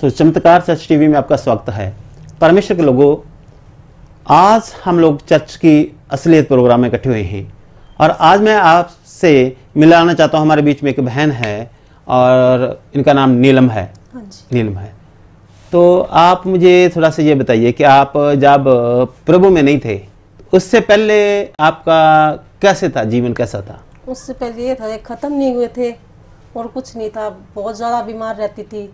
सो चमत्कार church TV में आपका स्वागत है परमेश्वर के लोगों आज हम लोग चर्च की असलियत प्रोग्राम में इकट्ठे हुए हैं और आज मैं आपसे मिलाना चाहता हूँ हमारे बीच में एक बहन है और इनका नाम नीलम है हाँ नीलम है तो आप मुझे थोड़ा सा ये बताइए कि आप जब प्रभु में नहीं थे उससे पहले आपका कैसे था जीवन कैसा था उससे पहले ये था ख़त्म नहीं हुए थे और कुछ नहीं था बहुत ज़्यादा बीमार रहती थी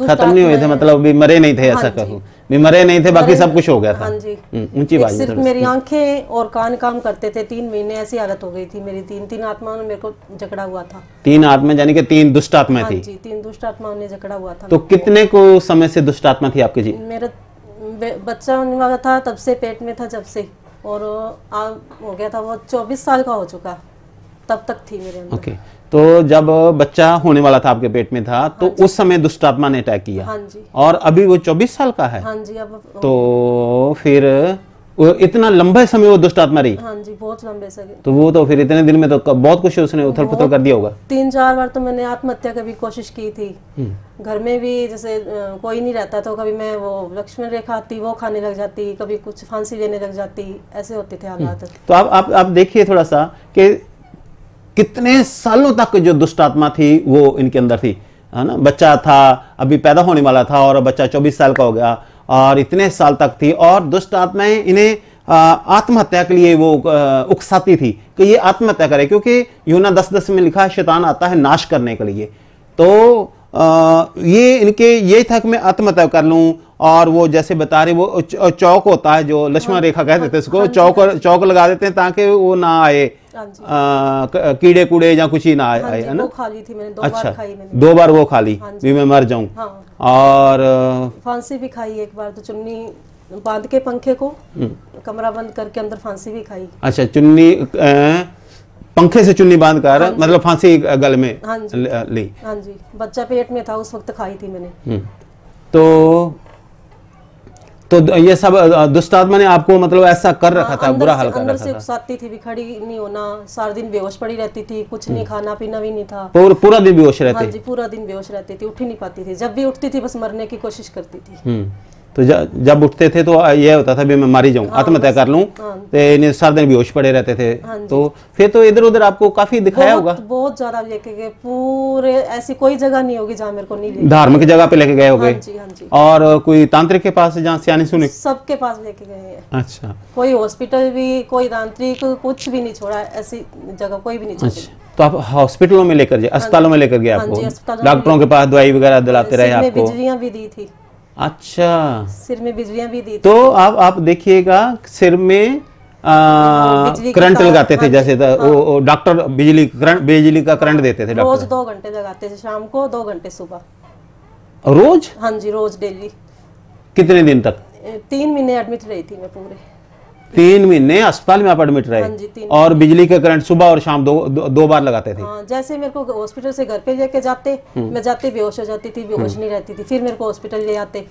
खत्म नहीं हुए थे मतलब भी मरे नहीं थे ऐसा हाँ कहूँ भी मरे नहीं थे बाकी सब कुछ हो गया हाँ था हम्म, ऊंची बात सिर्फ मेरी आंखें और कान काम करते थे तीन महीने ऐसी हालत हो गई थी मेरी तीन तीन आत्माओं ने मेरे को जकड़ा हुआ था तीन आत्मा यानी कि तीन दुष्ट आत्मा हाँ थी जी तीन दुष्ट आत्माओं ने जकड़ा हुआ था तो कितने को समय से दुष्ट आत्मा थी आपके जी मेरा बच्चा होने वाला था तब से पेट में था जब से और हो गया था वो चौबीस साल का हो चुका तब तक थी मेरे अंदर ओके okay. तो जब बच्चा होने वाला था आपके पेट में था हाँ तो उस समय दुष्टात्मा ने अटैक किया हाँ जी। और अभी वो 24 साल का है हाँ जी अब तो फिर इतना लंबे समय वो दुष्ट आत्मा रही हाँ जी बहुत लंबे समय तो वो तो फिर इतने दिन में तो बहुत कुछ उसने उथल पुथल कर दिया होगा तीन चार बार तो मैंने आत्महत्या की भी कोशिश की थी हम्म। घर में भी जैसे कोई नहीं रहता तो कभी मैं वो लक्ष्मण रेखा आती वो खाने लग जाती कभी कुछ फांसी लेने लग जाती ऐसे होते थे हम्म। हालात तो आप आप, आप देखिए थोड़ा सा कि कितने सालों तक जो दुष्ट आत्मा थी वो इनके अंदर थी है ना बच्चा था अभी पैदा होने वाला था और बच्चा चौबीस साल का हो गया और इतने साल तक थी और दुष्ट आत्माएं इन्हें आत्महत्या के लिए वो उकसाती थी कि ये आत्महत्या करे क्योंकि यूना दस दस में लिखा है शैतान आता है नाश करने के लिए तो आ, ये इनके ये था कि मैं आत्महत्या कर लूँ और वो जैसे बता रहे वो चौक होता है जो लक्ष्मण हाँ, रेखा कह देते हैं हाँ, उसको हाँ, चौक चौक लगा देते हैं ताकि वो ना आए कीड़े कूड़े या कुछ ही ना आए हाँ है ना खाली थी मैंने दो अच्छा बार खाई मैंने दो बार वो खा ली हाँ भी मैं मर जाऊँ हाँ। और फांसी भी खाई एक बार तो चुन्नी बांध के पंखे को हम्म। कमरा बंद करके अंदर फांसी भी खाई अच्छा चुन्नी पंखे से चुन्नी बांध कर मतलब फांसी गल में ली हाँ जी बच्चा पेट में था उस वक्त खाई थी मैंने हम्म। तो तो ये सब दुष्ट आत्मा ने आपको मतलब ऐसा कर रखा आ, हाँ, था बुरा हाल कर रखा था उकसाती थी खड़ी नहीं होना सारा दिन बेहोश पड़ी रहती थी कुछ नहीं हम्म। खाना पीना भी नहीं था पूर, पूरा दिन बेहोश रहती हाँ जी पूरा दिन बेहोश रहती थी उठ ही नहीं पाती थी जब भी उठती थी बस मरने की कोशिश करती थी हम्म। तो जब उठते थे तो यह होता था भी मैं मारी जाऊं हाँ, आत्महत्या कर लूं हाँ। तो इन्हें सारे दिन बेहोश पड़े रहते थे हाँ तो फिर तो इधर उधर आपको काफी दिखाया होगा बहुत ज्यादा लेके गए पूरे ऐसी कोई जगह नहीं होगी जहाँ मेरे को नहीं धार्मिक जगह पे लेके गए हो गए हाँ और कोई तांत्रिक के पास जहाँ सियाने सुने सबके पास लेके गए अच्छा कोई हॉस्पिटल भी कोई तांत्रिक कुछ भी नहीं छोड़ा ऐसी जगह कोई भी नहीं छोड़ा अच्छा। तो आप हॉस्पिटलों में लेकर जाए अस्पतालों में लेकर गए आपको डॉक्टरों के पास दवाई वगैरह दिलाते रहे आपको भी दी थी अच्छा सिर में बिजलियां भी दी तो आप आप देखिएगा सिर में करंट लगाते थे हाँ जैसे हाँ। वो डॉक्टर बिजली करंट बिजली का करंट देते थे रोज दो घंटे लगाते थे शाम को दो घंटे सुबह रोज हाँ जी रोज डेली कितने दिन तक तीन महीने एडमिट रही थी मैं पूरे तीन महीने अस्पताल में आप एडमिट रहे हाँ और बिजली का करंट सुबह और शाम दो दो, दो बार लगाते थे हाँ, जैसे मेरे को हॉस्पिटल से घर पे लेके जाते हम्म। मैं जाते बेहोश हो जाती थी बेहोश हम्म। नहीं रहती थी फिर मेरे को हॉस्पिटल ले आते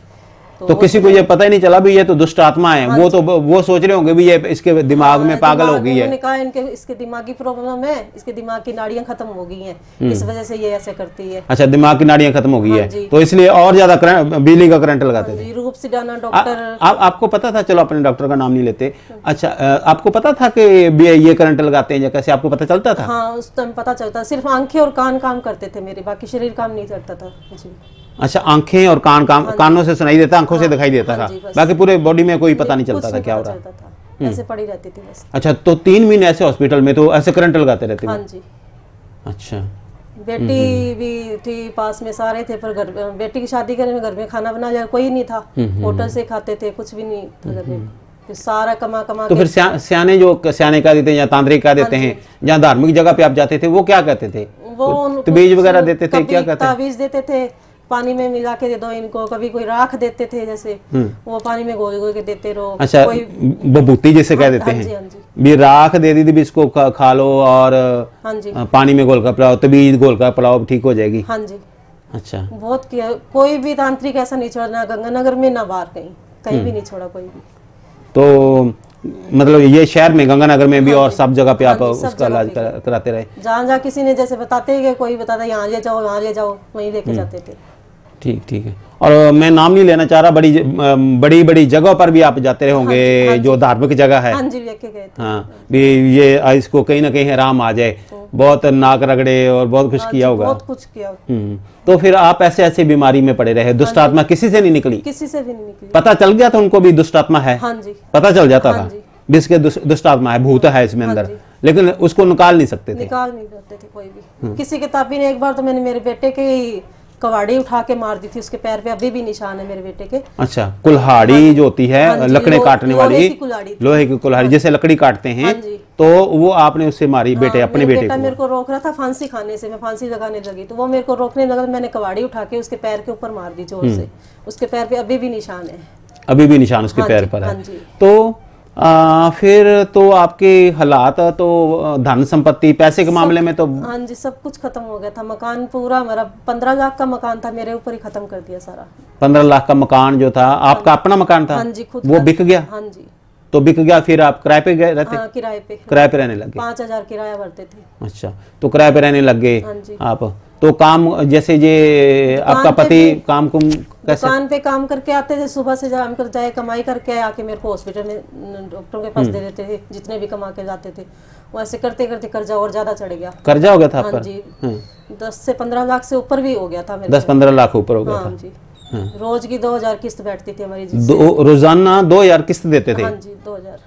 तो, किसी को ये तो पता ही नहीं चला भी ये तो दुष्ट आत्मा है हाँ वो तो वो सोच रहे होंगे भी ये इसके हाँ, दिमाग में पागल हो गई है कहा इनके इसके दिमागी प्रॉब्लम है इसके दिमाग की नाड़ियां खत्म हो गई हैं हम्म। इस वजह से ये ऐसे करती है अच्छा दिमाग की नाड़ियां खत्म हो गई हाँ है तो इसलिए और ज्यादा बिजली का करंट लगाते थे रूप सिडाना डॉक्टर आपको पता था चलो अपने डॉक्टर का नाम नहीं लेते अच्छा आपको पता था की ये करंट लगाते हैं कैसे आपको पता चलता था हाँ उस टाइम पता चलता सिर्फ आंखें और कान काम करते थे मेरे बाकी शरीर काम नहीं करता था जी अच्छा आंखें और कान का, हाँ कानों से सुनाई देता आंखों हाँ, से दिखाई देता हाँ, था बाकी पूरे बॉडी में कोई पता नहीं चलता था क्या हो रहा हम्म। ऐसे पड़ी रहती थी बस अच्छा तो तीन महीने ऐसे हॉस्पिटल में तो ऐसे करंट लगाते रहते हाँ जी अच्छा बेटी हम्म, हम्म। भी थी पास में सारे थे पर घर बेटी की शादी करने में घर में खाना बना जाए कोई नहीं था होटल से खाते थे कुछ भी नहीं था घर में सारा कमा कमा तो फिर सियाने जो सियाने का देते हैं या तांत्रिक का हाँ देते हैं या धार्मिक जगह पे आप जाते थे वो क्या कहते थे वो तो बीज वगैरह देते थे क्या कहते हैं देते थे पानी में मिला के दे दो इनको कभी कोई राख देते थे जैसे हम्म। वो पानी में गोल गोल के देते रहो अच्छा कोई बबूती जैसे कह हाँ, देते हाँ हैं हाँ भी राख दे दी थी इसको खा लो और पानी में गोल का पिलाओ तभी गोल का पिलाओ ठीक हो जाएगी हाँ जी अच्छा बहुत किया कोई भी तांत्रिक ऐसा नहीं छोड़ा ना गंगानगर में ना बाहर कहीं कहीं भी हम्म। नहीं छोड़ा कोई तो मतलब ये शहर में गंगानगर में भी और सब जगह पे आप उसका इलाज कराते रहे जहाँ जहाँ किसी ने जैसे बताते कोई बताता यहाँ ले जाओ यहाँ ले जाओ वहीं लेके हम्म। जाते थे ठीक ठीक है और मैं नाम नहीं लेना चाह रहा बड़ी बड़ी बड़ी जगह पर भी आप जाते होंगे हाँ, हाँ जो धार्मिक जगह है हाँ, हाँ भी ये इसको कहीं ना कहीं आराम आ जाए बहुत नाक रगड़े और बहुत कुछ हाँ किया होगा बहुत कुछ किया हम्म, तो फिर आप ऐसे ऐसे बीमारी में पड़े रहे हाँ दुष्ट आत्मा किसी से नहीं निकली किसी से भी नहीं निकली पता चल गया था उनको भी दुष्ट आत्मा है हाँ जी पता चल जाता था जिसके दुष्ट आत्मा है भूत है इसमें अंदर लेकिन उसको निकाल नहीं सकते थे निकाल नहीं सकते थे कोई भी हम्म। किसी किताबी ने एक बार तो मैंने मेरे बेटे के कवाड़ी उठा के मार दी थी उसके पैर पे अभी भी निशान है मेरे बेटे के अच्छा कुल्हाड़ी हाँ जो होती है हाँ लकड़े काटने वाली लोहे की कुल्हाड़ी हाँ। जैसे लकड़ी काटते हैं तो वो आपने उससे मारी बेटे हाँ, अपने बेटे को मेरे को रोक रहा था फांसी खाने से मैं फांसी लगाने लगी तो वो मेरे को रोकने लगा तो मैंने कवाड़ी उठा के उसके पैर के ऊपर मार दी जोर से हम्म। उसके पैर पे अभी भी निशान है अभी भी निशान उसके हाँ पैर पर है तो आ, फिर तो आपके हालात तो धन संपत्ति पैसे के मामले में तो हाँ जी सब कुछ खत्म हो गया था मकान पूरा मेरा पंद्रह लाख का मकान था मेरे ऊपर ही खत्म कर दिया सारा पंद्रह लाख का मकान जो था हाँ आपका अपना मकान था हाँ जी खुद वो बिक गया हाँ जी तो बिक गया फिर आप किराए पे गए रहते हाँ, किराए पे किराए पे रहने लगे पांच हजार किराया भरते थे अच्छा तो किराए पे रहने लग गए हाँ आप तो काम जैसे ये आपका पति काम कुम दुकान पे काम करके आते थे सुबह से जाम कर जाए कमाई करके आके मेरे को हॉस्पिटल में डॉक्टरों के पास हम्म। दे देते थे जितने भी कमा के जाते थे वैसे करते करते कर्जा और ज्यादा चढ़ गया कर्जा हो गया था हाँ जी हम्म। दस से पंद्रह लाख से ऊपर भी हो गया था दस पंद्रह लाख ऊपर हो गया हाँ जी हम्म। रोज की दो हजार किस्त बैठती थी हमारी दो रोजाना दो हजार किस्त देते थे हाँ जी दो हजार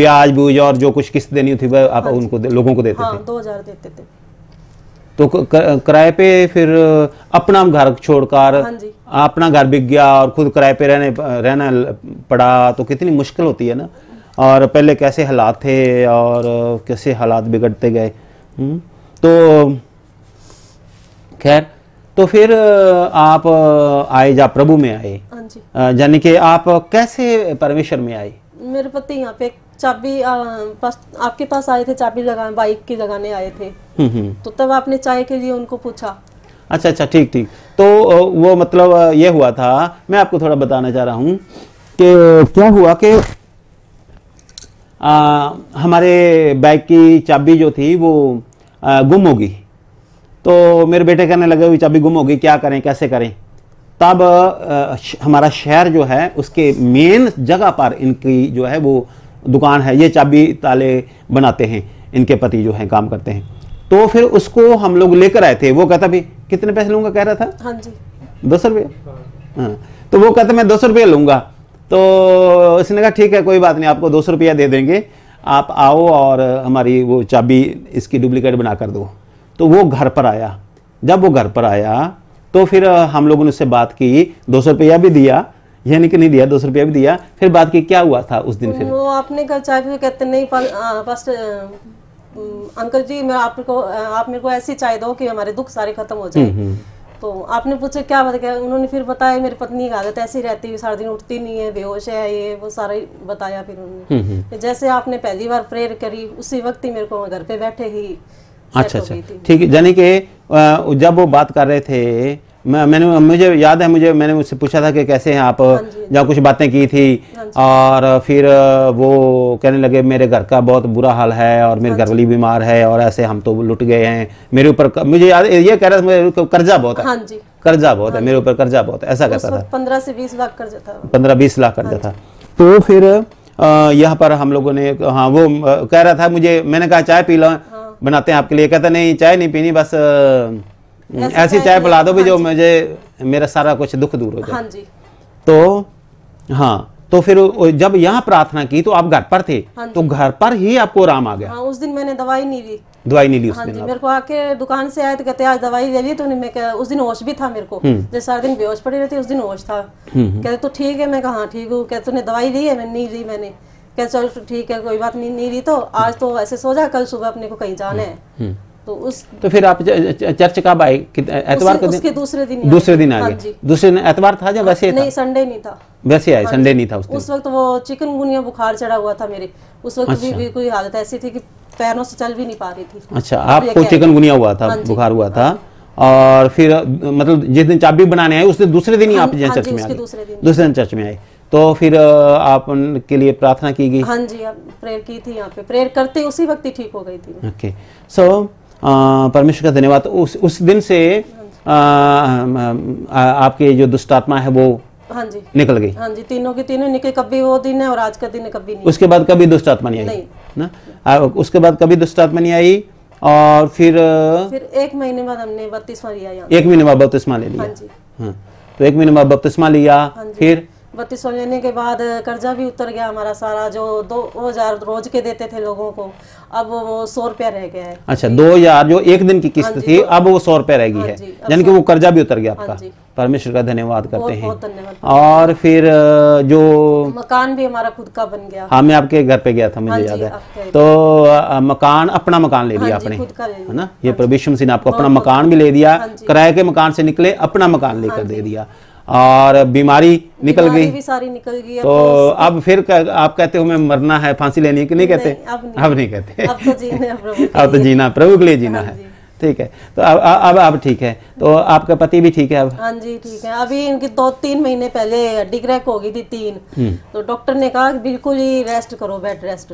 ब्याज बूज और जो कुछ किस्त देनी थी वह आप हाँ उनको लोगों को देते हाँ, थे दो हजार देते थे तो किराए पे फिर अपना घर छोड़कर हाँ अपना घर बिक गया और खुद किराए पे रहने रहना पड़ा तो कितनी मुश्किल होती है ना और पहले कैसे हालात थे और कैसे हालात बिगड़ते गए हम्म, तो खैर तो फिर आप आए जा प्रभु में आए हाँ यानी कि आप कैसे परमेश्वर में आए मेरे पति यहाँ पे चाबी आपके पास आए थे चाबी लगा बाइक की लगाने आए थे हम्म, हम्म। तो तब आपने चाय के लिए उनको पूछा अच्छा अच्छा ठीक ठीक तो वो मतलब ये हुआ था मैं आपको थोड़ा बताना चाह रहा हूँ कि क्या हुआ कि हमारे बाइक की चाबी जो थी वो आ, गुम होगी तो मेरे बेटे कहने लगे हुई चाबी गुम होगी क्या करें कैसे करें तब आ, हमारा शहर जो है उसके मेन जगह पर इनकी जो है वो दुकान है ये चाबी ताले बनाते हैं इनके पति जो है काम करते हैं तो फिर उसको हम लोग लेकर आए थे वो कहता भी कितने पैसे लूंगा कह रहा था हाँ जी दस रुपये हाँ तो वो कहता मैं दो सौ रुपया लूंगा तो उसने कहा ठीक है कोई बात नहीं आपको दो सौ रुपया दे देंगे आप आओ और हमारी वो चाबी इसकी डुप्लीकेट बना कर दो तो वो घर पर आया जब वो घर पर आया तो फिर हम लोगों ने उससे बात की दो सौ रुपया भी दिया यानी कि नहीं दिया दो सौ रुपया भी दिया फिर बात की क्या हुआ था उस दिन तो फिर वो आपने कल चाय फिर कहते नहीं आ, आ, अंकल जी मैं आपको आप मेरे को ऐसी चाय दो कि हमारे दुख सारे खत्म हो जाए हम्म, हम्म। तो आपने पूछा क्या बात क्या उन्होंने फिर बताया मेरी पत्नी की आदत ऐसी रहती है सारा दिन उठती नहीं है बेहोश है ये वो सारा ही बताया फिर उन्होंने हम्म, जैसे आपने पहली बार प्रेयर करी उसी वक्त ही मेरे को घर पे बैठे ही अच्छा अच्छा ठीक है यानी कि जब वो बात कर रहे थे मैं मैंने मुझे याद है मुझे मैंने मुझसे पूछा था कि कैसे हैं आप जहाँ हाँ कुछ बातें की थी हाँ और फिर वो कहने लगे मेरे घर का बहुत बुरा हाल है और मेरे हाँ घर वाली बीमार है और ऐसे हम तो लुट गए हैं मेरे ऊपर मुझे याद ये कह रहा था कर्जा बहुत है कर्जा बहुत है मेरे ऊपर कर्जा बहुत है ऐसा कहता था पंद्रह से बीस लाख कर्जा था पंद्रह बीस लाख कर्जा था तो फिर यहाँ पर हम लोगों ने हाँ वो कह रहा था मुझे मैंने कहा चाय पी लो बनाते हैं आपके लिए कहता नहीं चाय नहीं पीनी बस ऐसी चाय पिला दो भी हाँ जो मुझे मेरा सारा कुछ दुख दूर हो जाए हाँ जी तो हाँ तो फिर जब यहाँ प्रार्थना की तो आप घर पर थे हाँ तो घर पर ही आपको आराम आ गया हाँ, उस दिन मैंने दवाई नहीं ली दवाई नहीं ली उस हाँ दिन मेरे को आके दुकान से आए तो कहते आज दवाई ले ली तो मैं उस दिन होश भी था मेरे को हम्म। जैसे सारा दिन बेहोश पड़ी रहती उस दिन होश था हम्म, हम्म। कहते तो ठीक है मैं कहा हाँ ठीक हूँ कहते तूने दवाई ली है मैंने नहीं ली मैंने कहते चलो ठीक है कोई बात नहीं ली तो आज तो ऐसे सो जा कल सुबह अपने को कहीं जाना है तो उस तो फिर आप चर्च कब आए एतवार को दिन दूसरे दिन दूसरे दिन आ हाँ दूसरे दिन एतवार था या हाँ, वैसे नहीं संडे नहीं था वैसे आए हाँ संडे नहीं था उस उस वक्त वो चिकन गुनिया बुखार चढ़ा हुआ था मेरे उस वक्त भी, अच्छा। भी कोई हालत ऐसी थी कि पैरों से चल भी नहीं पा रही थी अच्छा आपको चिकन गुनिया हुआ था बुखार हुआ था और फिर मतलब जिस दिन चाबी बनाने आए उस दिन दूसरे दिन ही आप चर्च में आए दूसरे दिन चर्च में आए तो फिर आप के लिए प्रार्थना की गई हाँ जी प्रेयर की थी यहाँ पे प्रेयर करते उसी वक्त ही ठीक हो गई थी ओके सो परमेश्वर का धन्यवाद उस उस दिन से आपके जो दुष्टात्मा है वो हाँ जी निकल गई हाँ जी तीनों की तीनों निकले कभी वो दिन है और आज का दिन है कभी नहीं उसके बाद कभी दुष्ट आत्मा नहीं आई ना उसके बाद कभी दुष्ट आत्मा नहीं आई और फिर फिर एक महीने बाद हमने बत्तीसवा लिया एक महीने बाद बत्तीसवा ले लिया हाँ जी हाँ तो एक महीने बाद बपतिस्मा लिया हाँ फिर बत्तीस सौ लेने के बाद कर्जा भी उतर गया हमारा सारा जो दो हजार रोज के देते थे लोगों को अब वो सौ रुपया रह गया है अच्छा दो हजार जो एक दिन की हाँ किस्त थी अब वो सौ रुपया रह गई हाँ है यानी कि वो कर्जा भी उतर गया हाँ आपका परमेश्वर का धन्यवाद करते हैं और फिर जो मकान भी हमारा खुद का बन गया हाँ मैं आपके घर पे गया था मुझे याद है तो मकान अपना मकान ले लिया आपने है ना ये प्रभु ने आपको अपना मकान भी ले दिया किराए के मकान से निकले अपना मकान लेकर दे दिया और बीमारी निकल गई भी सारी निकल गई तो, तो अब फिर कर, आप कहते हो मैं मरना है फांसी लेनी है कि नहीं कहते नहीं, अब, नहीं, अब नहीं कहते अब तो जीना तो प्रभु के लिए जीना हाँ है ठीक है तो अब अब अब ठीक है तो आपका पति भी ठीक है अब हाँ जी ठीक है अभी इनकी दो तीन महीने पहले हड्डी क्रैक हो गई थी तीन हम्म। तो डॉक्टर ने कहा बिल्कुल ही रेस्ट करो बेड रेस्ट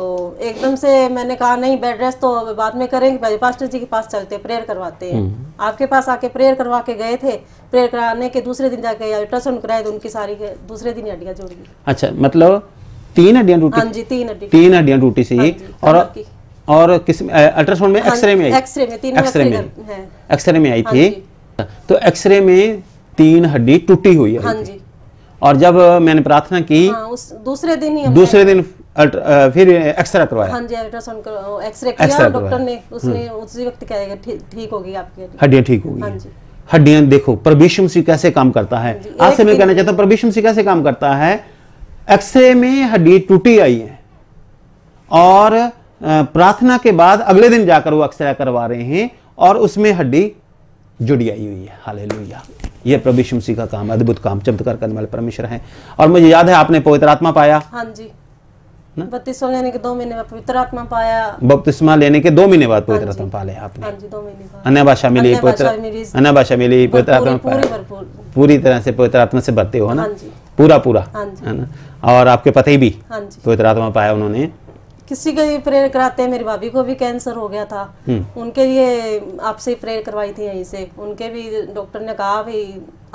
तो एकदम से मैंने कहा नहीं बेड रेस्ट तो बाद में करेंगे पास्टर जी के पास चलते प्रेयर करवाते हैं हम्म। आपके पास आके प्रेयर करवा के गए थे प्रेयर कराने के दूसरे दिन जाके अल्ट्रासाउंड कराए तो उनकी सारी दूसरे दिन हड्डियाँ जोड़ गई अच्छा मतलब तीन हड्डियाँ टूटी हाँ जी तीन हड्डी तीन हड्डियाँ टूटी सी हाँ और और किस अल्ट्रासाउंड में एक्सरे में एक्सरे में तीन एक्सरे में एक्सरे में आई हाँ थी तो एक्सरे में तीन हड्डी टूटी हुई है हाँ जी और जब मैंने प्रार्थना की हाँ, उस दूसरे दिन ही दूसरे दिन फिर एक्सरे करवाया हाँ एक्सरे डॉक्टर ने उसने हम्म। उसी वक्त ठीक होगी आपकी हड्डियाँ ठीक होगी हाँ हड्डियां देखो परभीषम सिंह कैसे काम करता है हाँ आज से मैं कहना चाहता हूँ परभीषम सिंह कैसे काम करता है एक्सरे में हड्डी टूटी आई है और प्रार्थना के बाद अगले दिन जाकर वो एक्सरे करवा रहे हैं और उसमें हड्डी जुड़ी आई हुई है हाल यह प्रभु यीशु मसीह का काम अद्भुत काम चमत्कार करने वाले परमेश्वर हैं और मुझे याद है आपने पवित्र आत्मा पाया हाँ जी बपतिस्मा लेने के दो महीने बाद पवित्र आत्मा पाया बपतिस्मा लेने के दो महीने बाद पवित्र हाँ आत्मा पाले आपने हाँ अन्य भाषा मिली पवित्र अन्य भाषा मिली पवित्र आत्मा पूरी तरह से पवित्र आत्मा से भरते हो ना हाँ पूरा पूरा है ना और आपके पति भी पवित्र आत्मा पाया उन्होंने किसी को भी प्रेयर कराते हैं मेरी भाभी को भी कैंसर हो गया था हम्म। उनके लिए आपसे प्रेयर करवाई थी यहीं से उनके भी डॉक्टर ने कहा भाई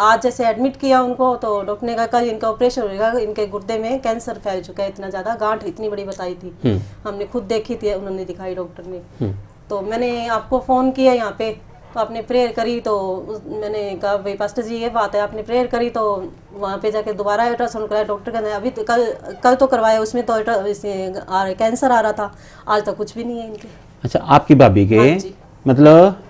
आज जैसे एडमिट किया उनको तो डॉक्टर ने कहा कल इनका ऑपरेशन होगा इनके गुर्दे में कैंसर फैल चुका है इतना ज़्यादा गांठ इतनी बड़ी बताई थी हम्म। हमने खुद देखी थी उन्होंने दिखाई डॉक्टर ने हम्म। तो मैंने आपको फ़ोन किया यहाँ पे तो आपने प्रेयर करी तो मैंने कहा भाई पास्टर जी ये बात है आपने प्रेयर करी तो वहाँ पे जाके दोबारा अल्ट्रासाउंड कराया डॉक्टर कहने अभी तो कल कल तो करवाया उसमें तो अल्ट्रा कैंसर आ रहा था आज तक तो कुछ भी नहीं है इनके अच्छा आपकी भाभी के हाँ मतलब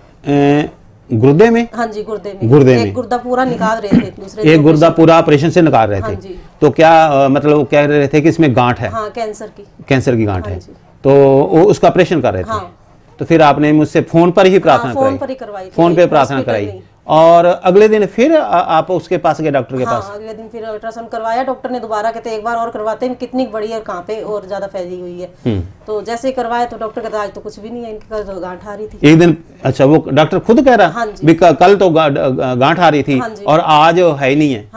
गुर्दे में हाँ जी गुर्दे में गुर्दे में गुर्दा पूरा निकाल रहे थे दूसरे एक गुर्दा पूरा ऑपरेशन से निकाल रहे थे हाँ जी। तो क्या आ, मतलब कह रहे थे कि इसमें गांठ है हाँ, कैंसर की कैंसर की गांठ हाँ है तो उसका ऑपरेशन कर रहे थे हाँ। तो फिर आपने मुझसे फोन पर ही प्रार्थना हाँ, कराई फोन पे प्रार्थना कराई और अगले दिन फिर आ, आप उसके पास गए डॉक्टर के हाँ, पास अगले दिन फिर अल्ट्रासाउंड करवाया डॉक्टर ने दोबारा कहते एक बार और करवाते हैं कितनी बड़ी है कहाँ पे और ज्यादा फैली हुई है हम्म। तो जैसे ही करवाया तो डॉक्टर कहता आज तो कुछ भी नहीं है इनकी गांठ आ रही थी एक दिन अच्छा वो डॉक्टर खुद कह रहा हाँ कल तो गांठ आ रही थी हाँ और आज है नहीं है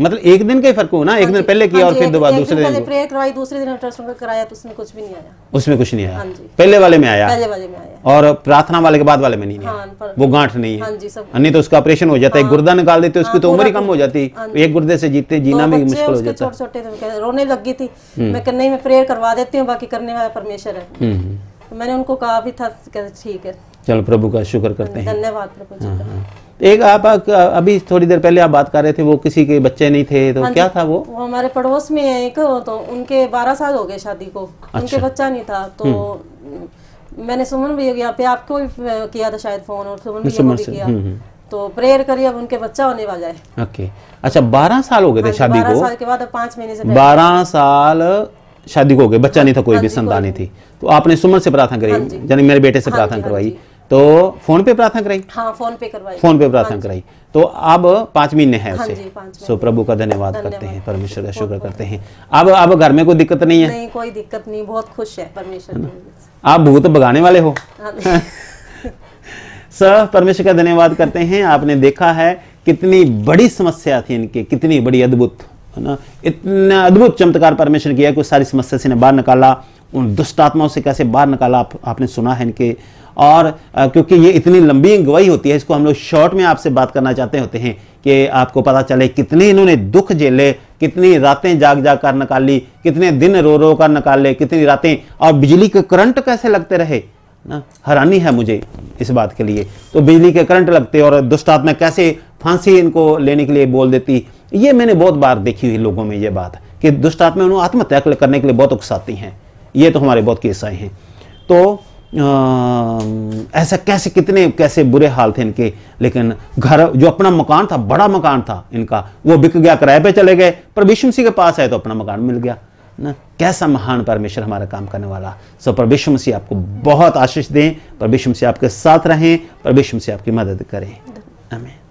मतलब एक दिन का ही फर्क हो ना एक दिन हाँ पहले किया हाँ और फिर दोबारा दूसरे दिन प्रेयर करवाई दूसरे दिन अल्ट्रासाउंड कराया तो उसमें कुछ भी नहीं आया उसमें कुछ नहीं आया हाँ पहले वाले में आया पहले वाले में आया और प्रार्थना वाले के बाद वाले में नहीं आया वो गांठ नहीं है नहीं तो उसका ऑपरेशन हो जाता है गुर्दा निकाल देते उसकी तो उम्र ही कम हो जाती एक गुर्दे से जीते जीना भी मुश्किल हो जाता छोटे छोटे रोने लग गई थी हम्म। मैं नहीं मैं प्रेयर करवा देती हूँ बाकी करने वाला परमेश्वर है हम्म, हम्म। तो मैंने उनको कहा भी था ठीक है चलो प्रभु का शुक्र करते हैं धन्यवाद प्रभु जी एक आप अभी थोड़ी देर पहले आप बात कर रहे थे वो किसी के बच्चे नहीं थे तो हाँ क्या था वो वो हमारे पड़ोस में है एक तो उनके बारह साल हो गए शादी को अच्छा। उनके बच्चा नहीं था तो हम्म। मैंने सुमन भी यहाँ पे आपको भी किया था शायद फोन और सुमन भैया को भी किया हम्म, हम्म। तो प्रेयर करिए अब उनके बच्चा होने वाला है ओके अच्छा बारह साल हो गए थे हाँ शादी को साल के बाद पांच महीने से बारह साल शादी को हो गए बच्चा हाँ नहीं था कोई भी संतान नहीं थी तो आपने सुमन से प्रार्थना करी यानी मेरे बेटे से प्रार्थना करवाई तो फोन पे प्रार्थना कराई हाँ फोन पे करवाई फोन पे प्रार्थना हाँ कराई तो अब पांच महीने है हाँ उसे सो प्रभु का धन्यवाद करते हैं परमेश्वर का शुक्र करते हैं अब अब घर में कोई दिक्कत नहीं है नहीं कोई दिक्कत नहीं बहुत खुश है परमेश्वर आप भूत भगाने वाले हो हाँ सर परमेश्वर का धन्यवाद करते हैं आपने देखा है कितनी बड़ी समस्या थी इनकी कितनी बड़ी अद्भुत है ना इतना अद्भुत चमत्कार परमेश्वर किया कि सारी समस्या से इन्हें बाहर निकाला उन दुष्ट आत्माओं से कैसे बाहर निकाला आप, आपने सुना है इनके और क्योंकि ये इतनी लंबी गवाही होती है इसको हम लोग शॉर्ट में आपसे बात करना चाहते होते हैं कि आपको पता चले कितने इन्होंने दुख झेले कितनी रातें जाग जाग कर निकाली कितने दिन रो रो कर निकाले कितनी रातें और बिजली के करंट कैसे लगते रहे ना हैरानी है मुझे इस बात के लिए तो बिजली के करंट लगते और दुष्टात्मा कैसे फांसी इनको लेने के लिए बोल देती ये मैंने बहुत बार देखी हुई लोगों में ये बात कि दुष्टात्मा उन्होंने आत्महत्या करने के लिए बहुत उकसाती हैं ये तो हमारे बहुत केस आए हैं तो ऐसा कैसे कितने कैसे बुरे हाल थे इनके लेकिन घर जो अपना मकान था बड़ा मकान था इनका वो बिक गया किराए पे चले गए पर विष्णु सिंह के पास आए तो अपना मकान मिल गया ना कैसा महान परमेश्वर हमारा काम करने वाला सो पर परमेश्वर सिंह आपको बहुत आशीष दें पर विश्व सिंह आपके साथ रहें पर विश्व सिंह आपकी मदद करें हमें